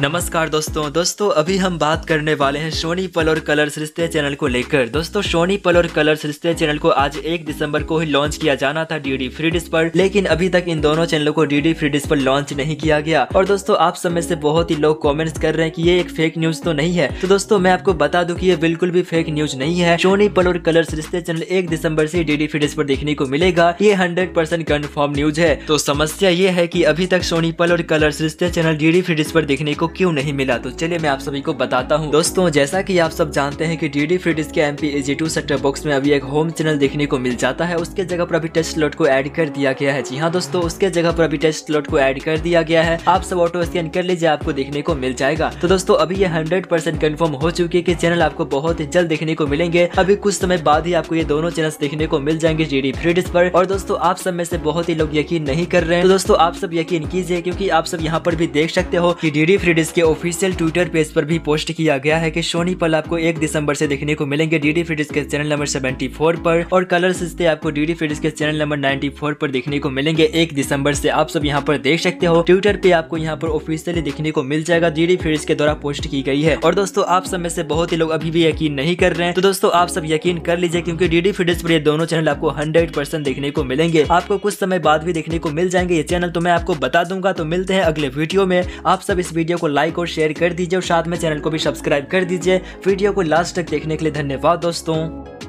नमस्कार दोस्तों दोस्तों अभी हम बात करने वाले हैं सोनी पल और कलर रिश्ते चैनल को लेकर दोस्तों सोनी पल और कलर रिश्ते चैनल को आज एक दिसंबर को ही लॉन्च किया जाना था डीडी फ्री डिस पर लेकिन अभी तक इन दोनों चैनलों को डीडी फ्री डिस पर लॉन्च नहीं किया गया और दोस्तों आप सब में से बहुत ही लोग कॉमेंट्स कर रहे हैं की ये एक फेक न्यूज तो नहीं है तो दोस्तों मैं आपको बता दू की ये बिल्कुल भी फेक न्यूज नहीं है सोनी पल और कलर रिश्ते चैनल एक दिसम्बर ऐसी डीडी फ्री डिस पर देखने को मिलेगा ये हंड्रेड परसेंट कन्फर्म न्यूज है तो समस्या ये है की अभी तक सोनी पल और कलर रिश्ते चैनल डीडी फ्री डिस पर देखने को को क्यों नहीं मिला तो चलिए मैं आप सभी को बताता हूँ दोस्तों जैसा की आप सब जानते हैं की डी डी के M P two sector box में अभी एक होम चैनल देखने को मिल जाता है उसके जगह पर अभी टेस्ट लॉट को एड कर दिया गया है जी हाँ दोस्तों उसके जगह पर अभी टेस्ट स्लॉट को एड कर दिया गया है आप सब ऑटो स्कैन कर लीजिए आपको देखने को मिल जाएगा तो दोस्तों अभी ये हंड्रेड परसेंट कन्फर्म हो चुकी है की चैनल आपको बहुत ही जल्द देखने को मिलेंगे अभी कुछ समय बाद ही आपको ये दोनों चैनल देखने को मिल जाएंगे डीडी डी पर और दोस्तों आप सब में से बहुत ही लोग यकीन नहीं कर रहे हैं तो दोस्तों आप सब यकीन कीजिए क्योंकि आप सब यहाँ पर भी देख सकते हो की डीडी फ्रीड अपडेट के ऑफिशियल ट्विटर पेज पर भी पोस्ट किया गया है कि सोनी पल आपको एक दिसंबर से देखने को मिलेंगे डीडी फिटिस के चैनल नंबर 74 पर और कलर सिस्ते आपको डीडी फिटिस के चैनल नंबर 94 पर देखने को मिलेंगे एक दिसंबर से आप सब यहाँ पर देख सकते हो ट्विटर पे आपको यहाँ पर ऑफिशियली देखने को मिल जाएगा डीडी फिटिस के द्वारा पोस्ट की गई है और दोस्तों आप सब में से बहुत ही लोग अभी भी यकीन नहीं कर रहे हैं तो दोस्तों आप सब यकीन कर लीजिए क्यूँकी डीडी फिडिस पर ये दोनों चैनल आपको हंड्रेड देखने को मिलेंगे आपको कुछ समय बाद भी देखने को मिल जाएंगे ये चैनल तो मैं आपको बता दूंगा तो मिलते हैं अगले वीडियो में आप सब इस वीडियो को को लाइक और शेयर कर दीजिए और साथ में चैनल को भी सब्सक्राइब कर दीजिए वीडियो को लास्ट तक देखने के लिए धन्यवाद दोस्तों